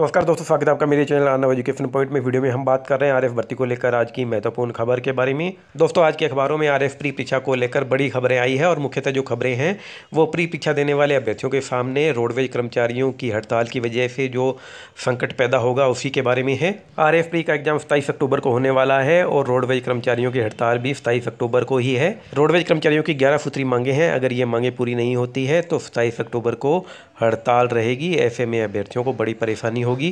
नमस्कार दोस्तों स्वागत है आपका मेरे चैनल आना एजुकेशन पॉइंट में वीडियो में हम बात कर रहे हैं आरएफ भर्ती को लेकर आज की महत्वपूर्ण खबर के बारे में दोस्तों आज के अखबारों में आरएफ प्री परीक्षा को लेकर बड़ी खबरें आई है और मुख्यतः जो खबरें हैं वो प्री परीक्षा देने वाले अभ्यर्थियों के सामने रोडवेज कर्मचारियों की हड़ताल की वजह से जो संकट पैदा होगा उसी के बारे में है आर का एग्जाम सताईस अक्टूबर को होने वाला है और रोडवेज कर्मचारियों की हड़ताल भी सताईस अक्टूबर को ही है रोडवेज कर्मचारियों की ग्यारह सूत्री मांगे हैं अगर ये मांगे पूरी नहीं होती है तो सताईस अक्टूबर को हड़ताल रहेगी ऐसे में अभ्यर्थियों को बड़ी परेशानी होगी